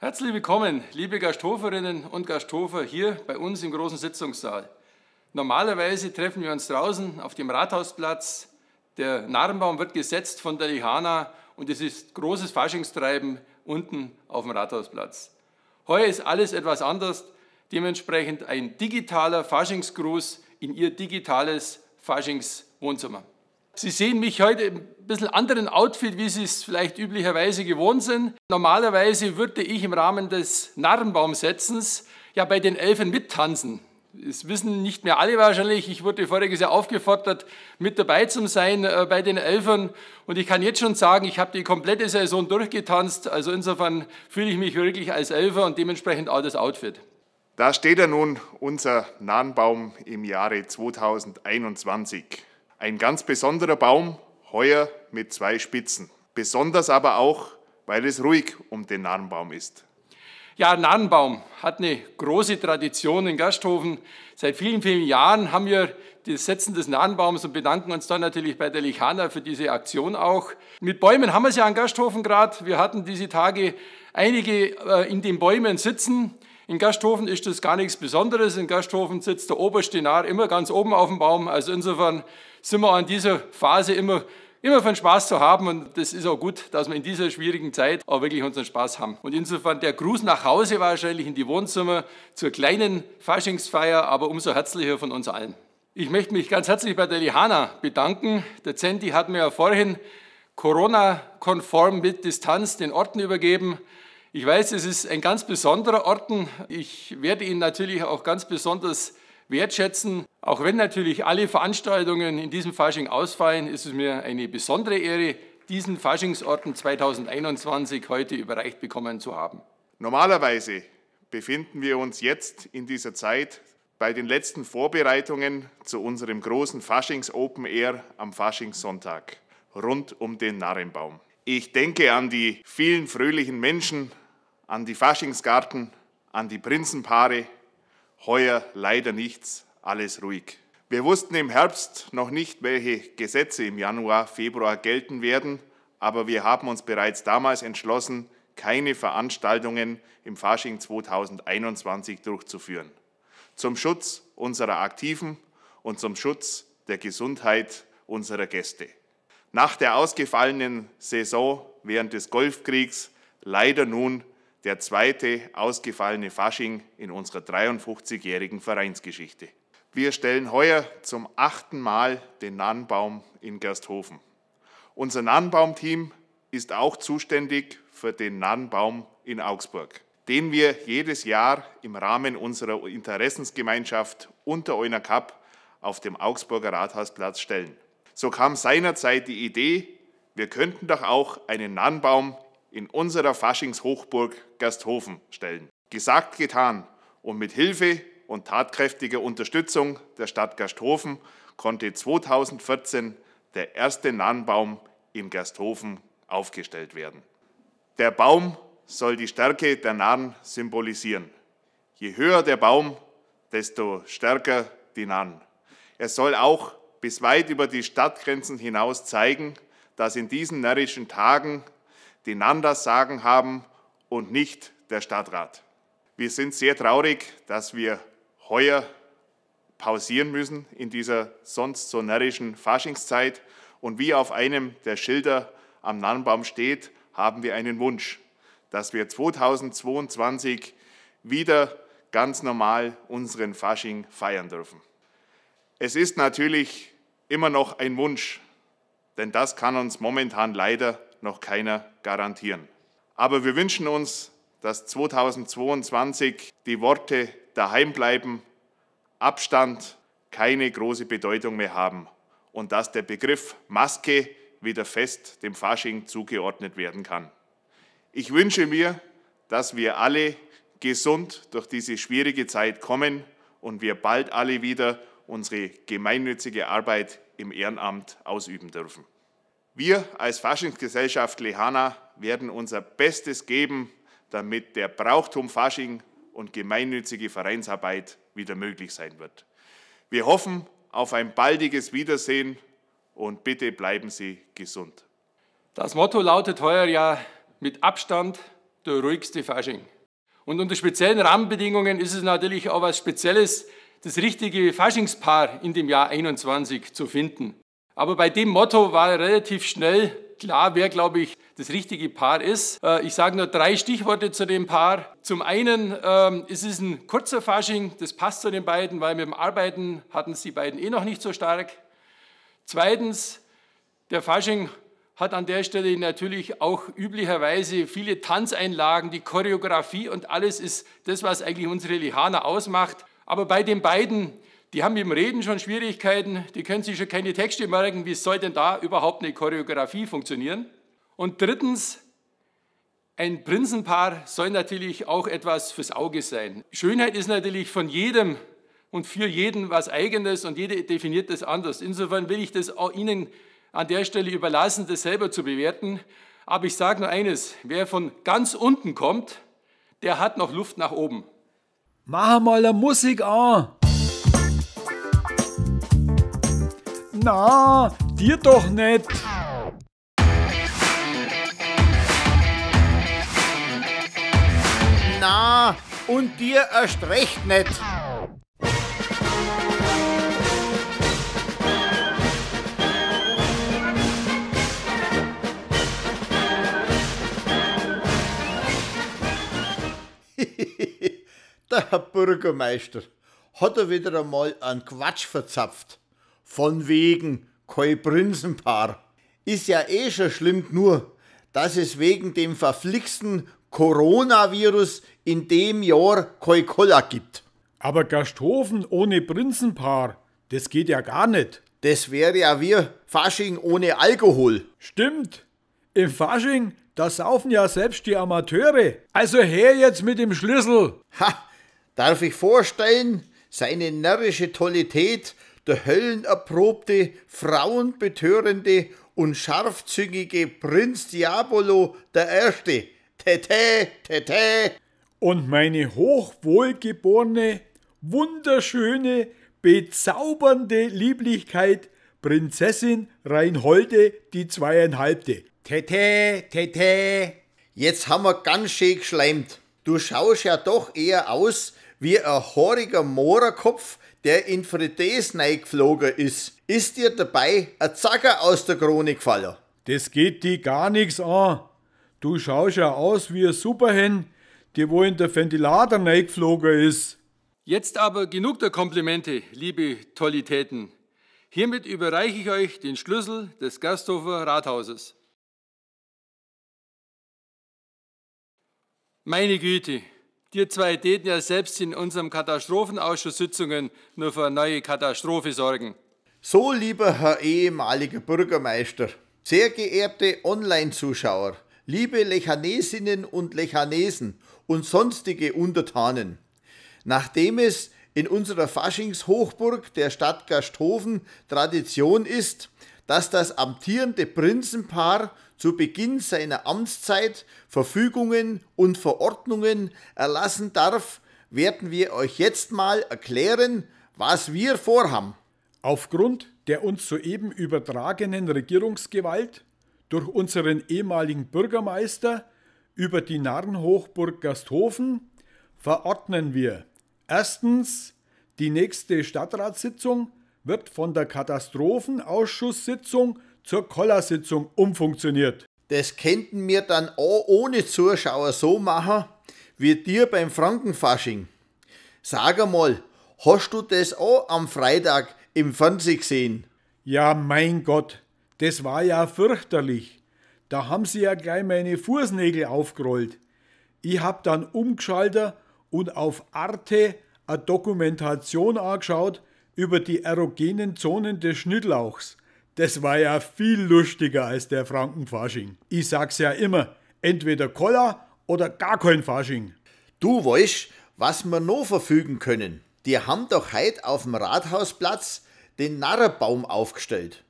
Herzlich willkommen, liebe Gasthoferinnen und Gasthofer hier bei uns im großen Sitzungssaal. Normalerweise treffen wir uns draußen auf dem Rathausplatz. Der Narrenbaum wird gesetzt von der Lihana und es ist großes Faschingstreiben unten auf dem Rathausplatz. Heuer ist alles etwas anders, dementsprechend ein digitaler Faschingsgruß in Ihr digitales Faschingswohnzimmer. Sie sehen mich heute ein bisschen anderen Outfit, wie Sie es vielleicht üblicherweise gewohnt sind. Normalerweise würde ich im Rahmen des Narrenbaumsetzens ja bei den Elfen mittanzen. Das wissen nicht mehr alle wahrscheinlich. Ich wurde voriges Jahr aufgefordert, mit dabei zu sein äh, bei den Elfern. Und ich kann jetzt schon sagen, ich habe die komplette Saison durchgetanzt. Also insofern fühle ich mich wirklich als Elfer und dementsprechend auch das Outfit. Da steht er nun, unser Narrenbaum im Jahre 2021. Ein ganz besonderer Baum, heuer mit zwei Spitzen. Besonders aber auch, weil es ruhig um den Narrenbaum ist. Ja, Narrenbaum hat eine große Tradition in Gasthofen. Seit vielen, vielen Jahren haben wir das Setzen des Narrenbaums und bedanken uns dann natürlich bei der Lichana für diese Aktion auch. Mit Bäumen haben wir es ja an Gasthofen gerade. Wir hatten diese Tage einige äh, in den Bäumen sitzen. In Gasthofen ist das gar nichts Besonderes. In Gasthofen sitzt der Oberstinar immer ganz oben auf dem Baum. Also insofern sind wir an dieser Phase immer, immer von Spaß zu haben. Und das ist auch gut, dass wir in dieser schwierigen Zeit auch wirklich unseren Spaß haben. Und insofern der Gruß nach Hause wahrscheinlich in die Wohnzimmer zur kleinen Faschingsfeier, aber umso herzlicher von uns allen. Ich möchte mich ganz herzlich bei der Lihana bedanken. Der Zenti hat mir ja vorhin Corona-konform mit Distanz den Orten übergeben. Ich weiß, es ist ein ganz besonderer Orden. Ich werde ihn natürlich auch ganz besonders wertschätzen. Auch wenn natürlich alle Veranstaltungen in diesem Fasching ausfallen, ist es mir eine besondere Ehre, diesen Faschingsorden 2021 heute überreicht bekommen zu haben. Normalerweise befinden wir uns jetzt in dieser Zeit bei den letzten Vorbereitungen zu unserem großen Faschings Open Air am Faschingssonntag rund um den Narrenbaum. Ich denke an die vielen fröhlichen Menschen, an die Faschingsgarten, an die Prinzenpaare. Heuer leider nichts, alles ruhig. Wir wussten im Herbst noch nicht, welche Gesetze im Januar, Februar gelten werden, aber wir haben uns bereits damals entschlossen, keine Veranstaltungen im Fasching 2021 durchzuführen. Zum Schutz unserer Aktiven und zum Schutz der Gesundheit unserer Gäste nach der ausgefallenen Saison während des Golfkriegs leider nun der zweite ausgefallene Fasching in unserer 53-jährigen Vereinsgeschichte. Wir stellen heuer zum achten Mal den Nahnbaum in Gersthofen. Unser Nahnbaumteam ist auch zuständig für den Nahnbaum in Augsburg, den wir jedes Jahr im Rahmen unserer Interessensgemeinschaft unter Euner Kapp auf dem Augsburger Rathausplatz stellen. So kam seinerzeit die Idee, wir könnten doch auch einen Nahnbaum in unserer Faschingshochburg Gersthofen stellen. Gesagt, getan und mit Hilfe und tatkräftiger Unterstützung der Stadt Gersthofen konnte 2014 der erste Nahnbaum in Gersthofen aufgestellt werden. Der Baum soll die Stärke der Narren symbolisieren. Je höher der Baum, desto stärker die Narren. Er soll auch bis weit über die Stadtgrenzen hinaus zeigen, dass in diesen närrischen Tagen die Nandas Sagen haben und nicht der Stadtrat. Wir sind sehr traurig, dass wir heuer pausieren müssen in dieser sonst so närrischen Faschingszeit. Und wie auf einem der Schilder am Nannenbaum steht, haben wir einen Wunsch, dass wir 2022 wieder ganz normal unseren Fasching feiern dürfen. Es ist natürlich immer noch ein Wunsch, denn das kann uns momentan leider noch keiner garantieren. Aber wir wünschen uns, dass 2022 die Worte daheim bleiben, Abstand keine große Bedeutung mehr haben und dass der Begriff Maske wieder fest dem Fasching zugeordnet werden kann. Ich wünsche mir, dass wir alle gesund durch diese schwierige Zeit kommen und wir bald alle wieder unsere gemeinnützige Arbeit im Ehrenamt ausüben dürfen. Wir als Faschingsgesellschaft Lehana werden unser Bestes geben, damit der Brauchtum Fasching und gemeinnützige Vereinsarbeit wieder möglich sein wird. Wir hoffen auf ein baldiges Wiedersehen und bitte bleiben Sie gesund. Das Motto lautet heuer ja mit Abstand der ruhigste Fasching. Und unter speziellen Rahmenbedingungen ist es natürlich auch was Spezielles, das richtige Faschingspaar in dem Jahr 21 zu finden. Aber bei dem Motto war relativ schnell klar, wer, glaube ich, das richtige Paar ist. Äh, ich sage nur drei Stichworte zu dem Paar. Zum einen, ähm, es ist ein kurzer Fasching, das passt zu den beiden, weil mit dem Arbeiten hatten es die beiden eh noch nicht so stark. Zweitens, der Fasching hat an der Stelle natürlich auch üblicherweise viele Tanzeinlagen, die Choreografie und alles ist das, was eigentlich unsere Lihana ausmacht. Aber bei den beiden, die haben mit dem Reden schon Schwierigkeiten, die können sich schon keine Texte merken, wie soll denn da überhaupt eine Choreografie funktionieren? Und drittens, ein Prinzenpaar soll natürlich auch etwas fürs Auge sein. Schönheit ist natürlich von jedem und für jeden was eigenes und jeder definiert das anders. Insofern will ich das auch Ihnen an der Stelle überlassen, das selber zu bewerten. Aber ich sage nur eines, wer von ganz unten kommt, der hat noch Luft nach oben. Mach mal eine Musik an! Na, dir doch nicht! Na, und dir erst recht nicht! Der Herr Bürgermeister hat er wieder einmal einen Quatsch verzapft. Von wegen kein Prinzenpaar. Ist ja eh schon schlimm nur, dass es wegen dem verflixten Coronavirus in dem Jahr kein Cola gibt. Aber Gasthofen ohne Prinzenpaar, das geht ja gar nicht. Das wäre ja wie Fasching ohne Alkohol. Stimmt. Im Fasching, da saufen ja selbst die Amateure. Also her jetzt mit dem Schlüssel. Ha, Darf ich vorstellen, seine närrische Tollität, der höllenerprobte, frauenbetörende und scharfzüngige Prinz Diabolo der Erste. Tete, tete. Und meine hochwohlgeborene, wunderschöne, bezaubernde Lieblichkeit, Prinzessin Reinholde die Zweieinhalbte. Tete, tete. Jetzt haben wir ganz schön geschleimt. Du schaust ja doch eher aus wie ein haariger Mohrerkopf, der in Fredes geflogen ist. Ist dir dabei ein Zacker aus der Krone gefallen? Das geht dir gar nichts an. Du schaust ja aus wie ein Superhen, der wo in der Ventilator geflogen ist. Jetzt aber genug der Komplimente, liebe Tollitäten. Hiermit überreiche ich euch den Schlüssel des Gasthofer Rathauses. Meine Güte, die zwei täten ja selbst in unserem Katastrophenausschusssitzungen nur für eine neue Katastrophe sorgen. So, lieber Herr ehemaliger Bürgermeister, sehr geehrte Online-Zuschauer, liebe Lechanesinnen und Lechanesen und sonstige Untertanen, nachdem es in unserer Faschingshochburg der Stadt Gasthofen Tradition ist, dass das amtierende Prinzenpaar zu Beginn seiner Amtszeit Verfügungen und Verordnungen erlassen darf, werden wir euch jetzt mal erklären, was wir vorhaben. Aufgrund der uns soeben übertragenen Regierungsgewalt durch unseren ehemaligen Bürgermeister über die Narrenhochburg Gasthofen verordnen wir erstens, die nächste Stadtratssitzung wird von der Katastrophenausschusssitzung zur Kollersitzung umfunktioniert. Das könnten wir dann auch ohne Zuschauer so machen, wie dir beim Frankenfasching. Sag einmal, hast du das auch am Freitag im Fernsehen gesehen? Ja, mein Gott, das war ja fürchterlich. Da haben sie ja gleich meine Fußnägel aufgerollt. Ich hab dann umgeschaltet und auf Arte eine Dokumentation angeschaut über die erogenen Zonen des Schnittlauchs das war ja viel lustiger als der Frankenfasching. Ich sag's ja immer, entweder Koller oder gar kein Fasching. Du weißt, was wir noch verfügen können. Die haben doch heute auf dem Rathausplatz den Narrenbaum aufgestellt.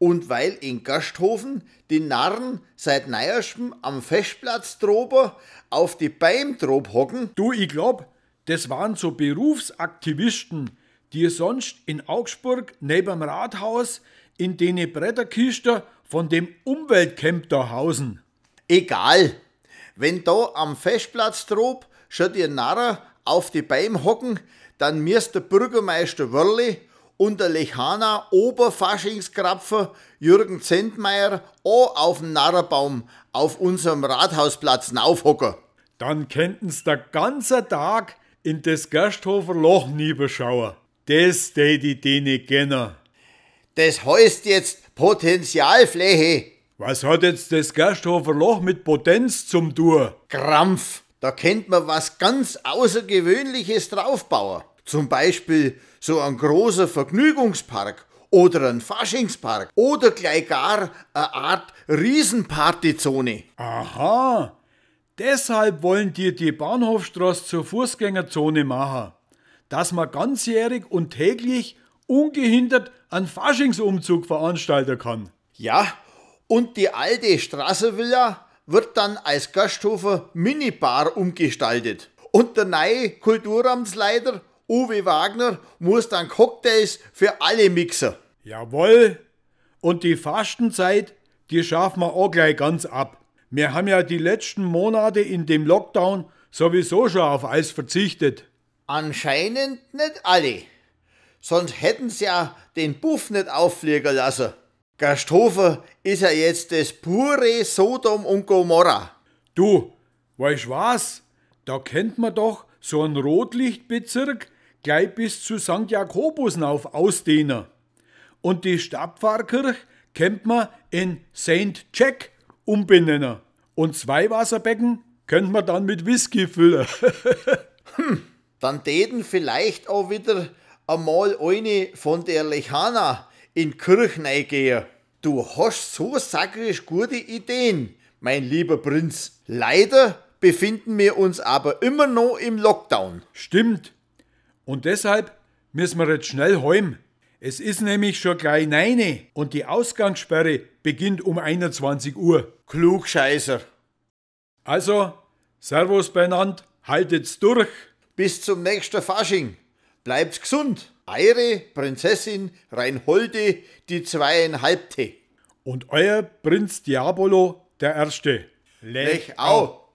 Und weil in Gasthofen die Narren seit neuestem am Festplatz drober auf die Beimtrob hocken. Du, ich glaub, das waren so Berufsaktivisten, die sonst in Augsburg neben dem Rathaus in dene Bretterkiste von dem Umweltcamp da hausen. Egal, wenn da am Festplatz drob schon die Narren auf die Beim hocken, dann müsst der Bürgermeister Wörli und der Lechana Oberfaschingskrapfer Jürgen Zentmeier auch auf dem Narrenbaum auf unserem Rathausplatz aufhocken. Dann könnten sie den ganzen Tag in das Gersthofer Loch nie beschauen. Das täte ich denen gerne. Das heißt jetzt Potenzialfläche. Was hat jetzt das Gersthofer Loch mit Potenz zum Tour? Krampf. Da kennt man was ganz Außergewöhnliches draufbauen. Zum Beispiel so ein großer Vergnügungspark oder ein Faschingspark oder gleich gar eine Art Riesenpartyzone. Aha, deshalb wollen die die Bahnhofstraße zur Fußgängerzone machen, dass man ganzjährig und täglich ungehindert einen Faschingsumzug veranstalten kann. Ja, und die alte Straßenvilla wird dann als Gasthofer Minibar umgestaltet. Und der neue Kulturamtsleiter Uwe Wagner muss dann Cocktails für alle mixen. Jawohl. Und die Fastenzeit, die schaffen wir auch gleich ganz ab. Wir haben ja die letzten Monate in dem Lockdown sowieso schon auf Eis verzichtet. Anscheinend nicht alle sonst hätten sie ja den Buff nicht auffliegen lassen. Gersthofen ist ja jetzt das pure Sodom und Gomorra. Du, weißt was? Da kennt man doch so einen Rotlichtbezirk gleich bis zu St. Jakobusnauf ausdehnen. Und die Stadtpfarrkirche kennt man in St. Jack umbenennen. Und zwei Wasserbecken könnt man dann mit Whisky füllen. hm, dann täten vielleicht auch wieder einmal eine von der Lechana in Kirchnei gehe. Du hast so sackerisch gute Ideen, mein lieber Prinz. Leider befinden wir uns aber immer noch im Lockdown. Stimmt. Und deshalb müssen wir jetzt schnell heim. Es ist nämlich schon gleich neine und die Ausgangssperre beginnt um 21 Uhr. Klugscheißer. Also, Servus beinand, haltet's durch. Bis zum nächsten Fasching. Bleibt gesund. Eure Prinzessin Reinholde die Zweieinhalbte. Und euer Prinz Diabolo der Erste. Lech, Lech au.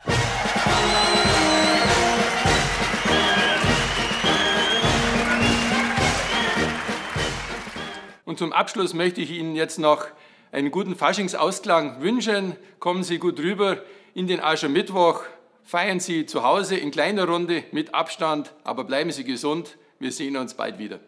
Und zum Abschluss möchte ich Ihnen jetzt noch einen guten Faschingsausklang wünschen. Kommen Sie gut rüber in den Aschermittwoch. Feiern Sie zu Hause in kleiner Runde mit Abstand, aber bleiben Sie gesund. Wir sehen uns bald wieder.